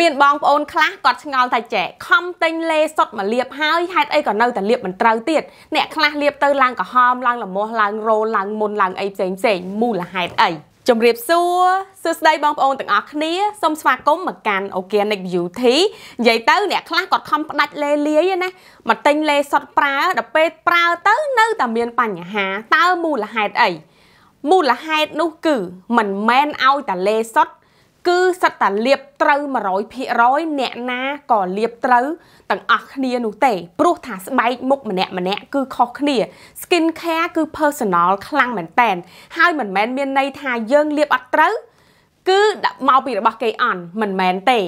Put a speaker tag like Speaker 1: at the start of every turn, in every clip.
Speaker 1: មានបងប្អូនខ្លះគាត់ឆ្ងល់តែចែកខំទិញលេសុតមកលាបហើយហេតុអីក៏នៅតែលាបមិនត្រូវទៀតអ្នកខ្លះលាបទៅឡើងក្រហមឡើងល្មោះឡើងរោលឡើងមុនឡើងអីផ្សេងផ្សេងមូលហេតុអីជំរាបសួរសួស្តីបងប្អូនទាំងអស់គ្នាសូមស្វាគមន៍មកកាន់ Organic Beauty និយាយទៅ អ្នកខ្លះគាត់ខំផ្ដាច់លេលាយណាមកទិញលេសុតប្រើដល់ពេលប្រើទៅនៅតែមានបញ្ហាតើមូលហេតុអីមូលហេតុនោះគឺមិនមែនឲ្យតែលេសុទ្ធគឺសិតតាលៀបត្រូវ100%អ្នកណាក៏លៀបត្រូវទាំងអស់គ្នានោះទេព្រោះថាស្បែកមុខម្នាក់ម្នាក់គឺខុសគ្នា skin care គឺ personal ខ្លាំងមែនតែនហើយមិនមែនមានន័យថាយើងលៀបអត់ត្រូវគឺដាក់មកពីរបស់គេអន់មិនមែនទេ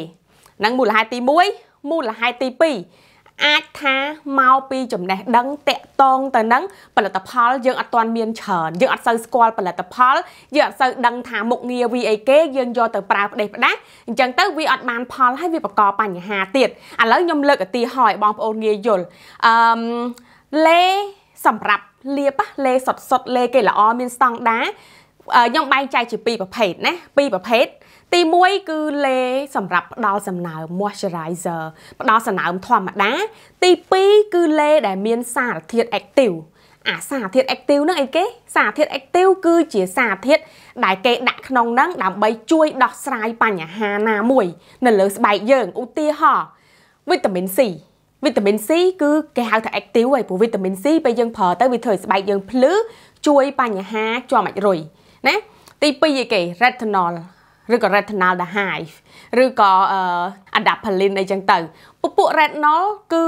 Speaker 1: នឹងមូលហេតុទី1មូលហេតុទី2អាចថាមកពីចំណេះដឹងតកតងទៅនឹងផលិតផលយើងអត់ទាន់មានច្រើនយើងអត់សូវស្គាល់ផលិតផលយើងអត់សូវដឹងថាមុខងារវាអីគេយើងយកទៅប្រើផ្ដេសផ្ដាសអញ្ចឹងទៅវាអត់បានផល ហើយវាបង្កបញ្ហាទៀតឥឡូវខ្ញុំលើកឧទាហរណ៍ឲ្យបងប្អូនងាយយល់អឺលេសម្រាប់លៀបលេសុតសុតលេគេល្អមានស្តង់ដាខ្ញុំបែងចែកជាពីរប្រភេទណាពីរប្រភេទទី1គឺលេសម្រាប់ផ្ដល់សំណើម moisturizer ផ្ដល់សំណើមធម្មតាទី2គឺលេដែល មានសារធាតុ active អាសារធាតុ active នឹងអីគេ សារធាតុ active គឺជាសារធាតុដែលគេដាក់ក្នុងនឹង ដើម្បីជួយដោះស្រាយបញ្ហាណាមួយនៅលើស្បែកយើងឧទាហរណ៍វីតាមីន C វីតាមីន C គឺគេហៅថា active ហើយព្រោះវីតាមីន C ពេលយើងប្រើទៅវាធ្វើឲ្យស្បែកយើងភ្លឺជួយបញ្ហាជាប់អាច់រុយណាទី2អីគេ retinol ឬក៏ retinal dehyde ឬក៏ adapalene អីចឹងទៅពពួក retinol គឺ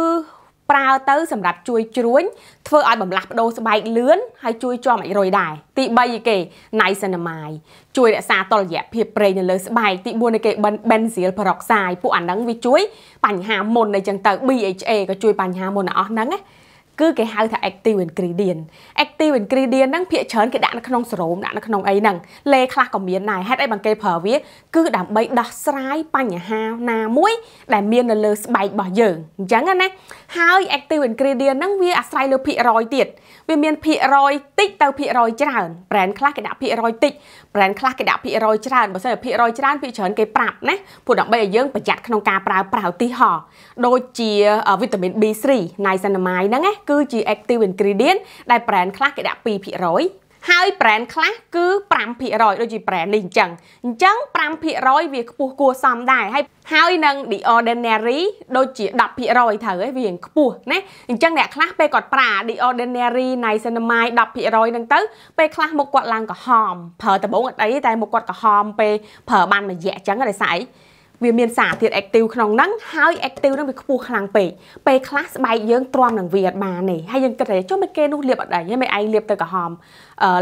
Speaker 1: ប្រើទៅ សម្រាប់ជួយជ្រួញ ធ្វើឲ្យបំលាស់បដូរស្បែកលឿនហើយជួយជាប់អីរុយដែរទី3គេ niacinamide ជួយរក្សាតុល្យភាពប្រេងនៅលើស្បែកទី4គេ benzyl peroxide ពួកអាហ្នឹងវាជួយបញ្ហាមុនអីចឹងទៅ BHA ក៏ជួយបញ្ហាមុនអស់ហ្នឹងណាគឺគេហៅថា active ingredient active ingredient ហ្នឹងភាគច្រើនគេដាក់នៅក្នុងសរោមដាក់នៅក្នុងអីហ្នឹងលេខ្លះក៏មានដែរហេតុអីបានគេប្រើវាគឺដើម្បី ដោះស្រាយបញ្ហាណាមួយ ដែលមាននៅលើស្បែករបស់យើងអញ្ចឹងណាហើយ active ingredient ហ្នឹងវាអាស្រ័យលើភាគរយទៀតវាមាន ភាគរយតិចទៅ ភាគរយច្រើន brand ខ្លះគេដាក់ភាគរយតិច brand ខ្លះគេដាក់ភាគរយច្រើនបើសិនភាគរយច្រើនភាគច្រើនគេប្រាប់ណាព្រោះដើម្បីឲ្យយើងប្រយ័ត្នក្នុងការប្រើប្រាស់ទីហោដូចជាវីតាមីន B3 niacinamide ហ្នឹងណាគឺជា active ingredient ដែល brand ខ្លះគេដាក់2%ហើយ brand ខ្លះគឺ5%ដូចជា brand នេះអញ្ចឹងអញ្ចឹង5%វាខ្ពស់គួរសមដែរហើយហើយនឹង the ordinary ដូចជា10%ត្រូវឯងវាខ្ពស់ណាអញ្ចឹងអ្នកខ្លះពេលគាត់ប្រើ the ordinary niacinamide 10%ហ្នឹងទៅពេលខ្លះមុខគាត់ឡើងក្រហមប្រើដំបូងអត់អីតែមុខគាត់ក្រហមពេលប្រើបានមួយរយៈអញ្ចឹងដោយសារអីវាមានសារធាតុ active ក្នុងហ្នឹងហើយ active ហ្នឹងវាខ្ពស់ខ្លាំងពេកពេលខ្លះស្បែកយើងទ្រាំនឹងវាអត់បានទេហើយយើងគិតថាចុះមិនគេនោះលាបអត់ដែរមិនឯងលាបទៅក្រហម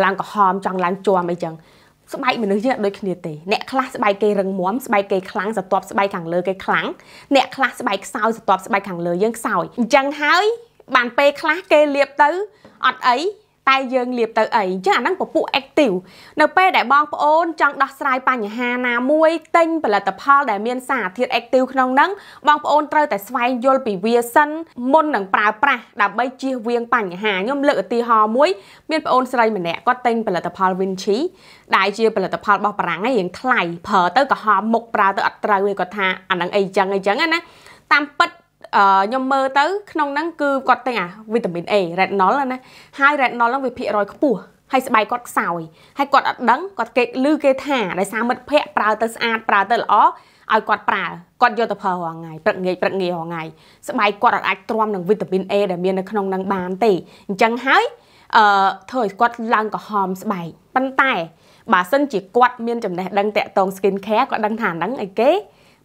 Speaker 1: ឡើងក្រហម ចង់ឡើងជាប់អីចឹងស្បែកមនុស្សយើងអត់ដូចគ្នាទេអ្នកខ្លះស្បែកគេរឹងមាំស្បែកគេខ្លាំងសតបស្បែកខាងលើគេខ្លាំងអ្នកខ្លះស្បែកខ្សោយសតបស្បែកខាងលើយើងខ្សោយអញ្ចឹងហើយបានពេលខ្លះគេលាបទៅអត់អីតែយើងលៀបទៅអីអញ្ចឹងអាហ្នឹងពពួក active នៅពេលដែលបងប្អូនចង់ដោះស្រាយបញ្ហាណាមួយទិញផលិតផលដែលមានសារធាតុ active ក្នុងហ្នឹងបងប្អូនត្រូវតែស្វែងយល់ពីវាសិនមុននឹងប្រើប្រាស់ដើម្បីជៀសវាងបញ្ហាខ្ញុំលើកឧទាហរណ៍មួយមានប្អូនស្រីម្នាក់គាត់ទិញផលិតផល Vinci ដែលជាផលិតផលរបស់បារាំងឯងរៀងថ្លៃប្រើទៅក៏ហមមុខប្រើទៅអត់ត្រូវឯងគាត់ថាអាហ្នឹងអីចឹងអីចឹងណាតាមពិតខ្ញុំមើលទៅក្នុងហ្នឹងគឺគាត់ទាំងអាវីតាមីន A retinol ណាហើយ retinol ហ្នឹងវាភាគរយខ្ពស់ហើយស្បែកគាត់ខ្សោយហើយគាត់អត់ ដឹងគាត់គេឮគេថាដោយសារមិត្តភ័ក្តិប្រើទៅស្អាតប្រើទៅល្អឲ្យគាត់ប្រើគាត់យកទៅប្រើរាល់ថ្ងៃព្រឹកងាយព្រឹកងាយរាល់ថ្ងៃស្បែកគាត់អត់អាចទ្រាំនឹងវីតាមីន A ដែលមាននៅក្នុងនឹងបានទេអញ្ចឹងហើយអឺធ្វើឲ្យគាត់ឡើងក្រហមស្បែកប៉ុន្តែបើសិនជាគាត់មានចំណេះដឹងតាក់ទង skin care គាត់ដឹងថាហ្នឹងអីគេ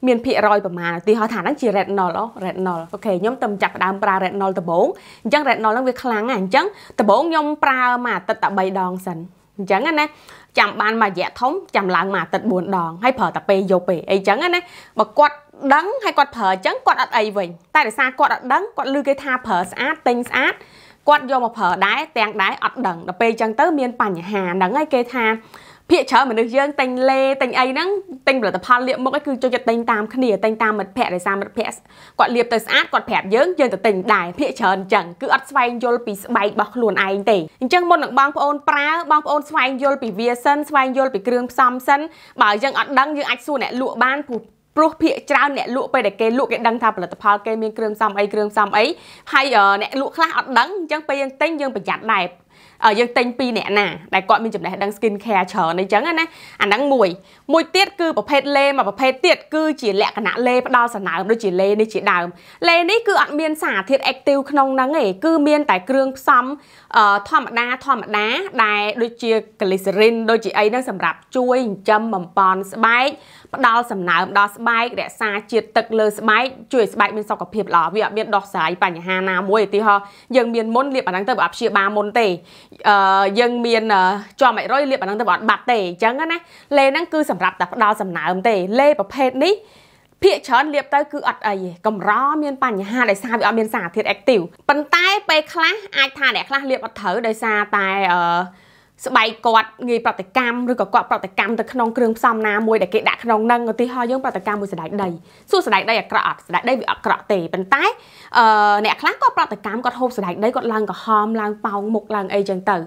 Speaker 1: មានភាគរយប្រមាណឧទាហរណ៍ថាហ្នឹងជា retinol អូ retinol អូខេខ្ញុំតែចាប់ដើមប្រើ retinol ដំបូងអញ្ចឹង retinol ហ្នឹងវាខ្លាំងណាស់អញ្ចឹងដំបូងខ្ញុំប្រើមួយអាទិត្យតែ3ដងសិនអញ្ចឹងណាចាំបានមួយរយៈធំចាំឡើងមួយអាទិត្យ4ដងហើយប្រើតែពេលយប់ទេអីចឹងណាបើគាត់ដឹងហើយគាត់ប្រើអញ្ចឹងគាត់អត់អីវិញតែដោយសារគាត់អត់ដឹងគាត់ឮគេថាប្រើស្អាតទិញស្អាតគាត់យកមកប្រើដែរទាំងដែរអត់ដឹងដល់ពេលអញ្ចឹងទៅមានបញ្ហាហ្នឹងហើយគេថាភាគច្រើនមនុស្សយើងតែងលេតែងអីហ្នឹងតែងផលិតផលលាបមុខឯងគឺចូលចិត្តតែងតាមគ្នាតែងតាមមិត្តភ័ក្តិដោយសារមិត្តភ័ក្តិគាត់លាបទៅស្អាតគាត់ប្រាប់យើងយើងទៅតែងដែរភាគច្រើនអញ្ចឹងគឺអត់ស្វែងយល់ពីស្បែករបស់ខ្លួនឯងទេអញ្ចឹងមុននឹងបងប្អូនប្រើបងប្អូនស្វែងយល់ពីវាសិនស្វែងយល់ពីគ្រឿងផ្សំសិនបើយើងអត់ដឹងយើងអាចសួរអ្នកលក់បានព្រោះព្រោះភាកច្រើនអ្នកលក់ពេលដែលគេលក់គេដឹងថាផលិតផលគេមានគ្រឿងផ្សំអីគ្រឿងផ្សំអីហើយអ្នកលក់ខ្លះអត់ដឹងអញ្ចឹងពេលយើងទិញយើងប្រយ័ត្នដែរយើងទិញពីអ្នកណាដែលគាត់មានចំណេះដឹង skin care ច្រើនអីចឹងណាអាហ្នឹងមួយមួយទៀតគឺប្រភេទលេមួយប្រភេទទៀតគឺជាលក្ខណៈលេផ្ដល់សំណើមដូចជាលេនេះជាដើមលេនេះគឺអត់មានសារធាតុ active ក្នុងហ្នឹងទេគឺមានតែគ្រឿងផ្សំធម្មតាធម្មតាដែលដូចជា glycerin ដូចជាអីហ្នឹងសម្រាប់ជួយចិញ្ចឹមបំប៉នស្បែកផ្ដល់សំណើមដល់ស្បែករក្សាជាតិទឹកលើស្បែកជួយស្បែកមានសុខភាពល្អវាអត់មានដោះស្រាយបញ្ហាណាមួយឧទាហរណ៍យើងមានមុនលាបអាហ្នឹងទៅបើអព្យាបាលមុនទេយើងមានជាប់100លាបអាហ្នឹងទៅអត់បាត់ទេអញ្ចឹងណាលេហ្នឹងគឺសម្រាប់តែផ្ដល់សំណើមទេលេប្រភេទនេះ ភាកច្រើនលាបទៅគឺអត់អីទេកម្រមានបញ្ហាដោយសារវាអត់មានសារធាតុ active ប៉ុន្តែពេលខ្លះអាចថាអ្នកខ្លះលាបអត់ត្រូវដោយសារតែអឺស្បែកគាត់ងាយប្រតិកម្មឬក៏គាត់ប្រតិកម្មទៅក្នុងគ្រឿងផ្សំណាមួយដែលគេដាក់ក្នុងនឹងឧទាហរណ៍យើងប្រតិកម្មមួយសដេចដីសួរសដេចដីអាក្រក់អត់សដេចដីវាអាក្រក់ទេប៉ុន្តែអឺអ្នកខ្លះគាត់ប្រតិកម្មគាត់ហូបសដេចដីគាត់ឡើងក្រហមឡើងប៉ោងមុខឡើងអីចឹងទៅ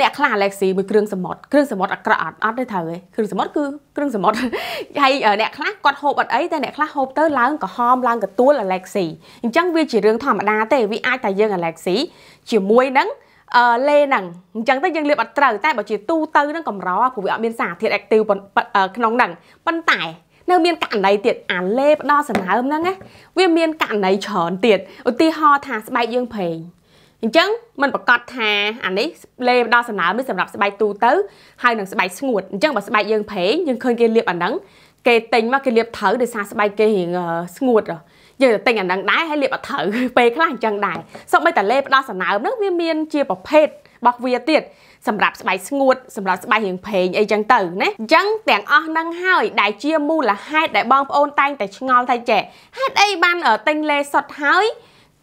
Speaker 1: អ្នកខ្លះ Alexi មួយគ្រឿងសមុទ្រគ្រឿងសមុទ្រអាក្រក់អត់អត់ទេត្រូវទេគ្រឿងសមុទ្រគឺគ្រឿងសមុទ្រហើយអ្នកខ្លះគាត់ហូបអត់អីតែអ្នកខ្លះហូបទៅឡើងក្រហមឡើងកទួល Alexi អញ្ចឹងវាជារឿងធម្មតា ទេវាអាចតែយើង Alexi ជាមួយនឹងអឺលេហ្នឹងអញ្ចឹងទៅយើងលាបអត់ត្រូវតែបើជាទូទៅហ្នឹងកម្រព្រោះវាអត់មានសារធាតុ active ក្នុងហ្នឹងប៉ុន្តែ នៅមានករណីទៀតអាលេផ្ដល់សំណើមហ្នឹងណាវាមានករណីច្រើនទៀតឧទាហរណ៍ថាស្បែកយើងប្រេងអញ្ចឹងมันប្រកាសថាអានេះលេផ្ដល់សំណើមនេះសម្រាប់ស្បែកទូទៅហើយនឹងស្បែកស្ងួតអញ្ចឹងបើស្បែកយើងប្រេងយើងឃើញគេលាបអាហ្នឹងគេទិញមកគេលាបត្រូវដោយសារស្បែកគេរៀងស្ងួតហ៎យើងទៅទិញអានឹងដែរហើយលាបឲ្យត្រូវពេលខ្លះអញ្ចឹងដែរសូម្បីតែលេផ្ដោះសំណើមហ្នឹងវាមានជាប្រភេទរបស់វាទៀតសម្រាប់ស្បែកស្ងួត សម្រាប់ស្បែករៀងភេងអីចឹងទៅណាអញ្ចឹងទាំងអស់នឹងហើយដែលជាមូលហេតុដែលបងប្អូនតែងតែឆ្ងល់ថាចេះហេតុអីបានទិញលេសុតហើយ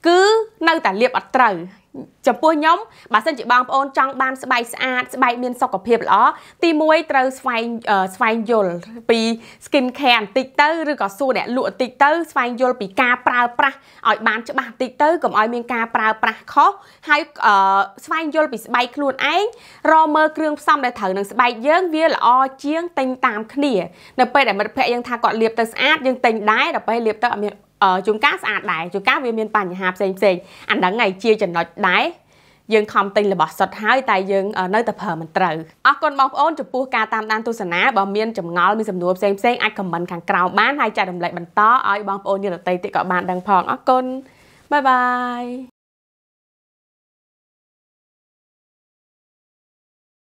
Speaker 1: គឺនៅតែលាបអត់ត្រូវចំពោះខ្ញុំបើសិនជាបងប្អូនចង់បានស្បែកស្អាតស្បែកមានសុខភាពល្អទី1ត្រូវស្វែងស្វែងយល់ពី skin care បន្តិចទៅឬក៏សួរអ្នកលក់បន្តិចទៅ ស្វែងយល់ពីការប្រើប្រាស់ឲ្យបានច្បាស់បន្តិចទៅកុំឲ្យមានការប្រើប្រាស់ខុសហើយស្វែងយល់ពីស្បែកខ្លួនឯងរកមើលគ្រឿងផ្សំដែលត្រូវនឹងស្បែកយើងវាល្អជាងទិញតាមគ្នានៅពេលដែលមិត្តភ័ក្ដិយើងថាគាត់លាបទៅស្អាតយើងទិញដែរដល់ពេលលាបទៅអត់មានជួនកាលស្អាតដែរជួនកាលវាមានបញ្ហាផ្សេងផ្សេងអាហ្នឹងឯងជាចំណុចដែរយើងខំទិញរបស់សុទ្ធហើយតែយើងនៅតែប្រើមិនត្រូវអរគុណបងប្អូនចំពោះការតាមដានទស្សនាបើមានចម្ងល់មានសំណួរផ្សេងផ្សេងអាចខមមិនខាងក្រោមបានហើយចែករំលែកបន្តឲ្យបងប្អូនអ្នកដទៃទៀតក៏បានដឹងផងអរគុណបាយបាយ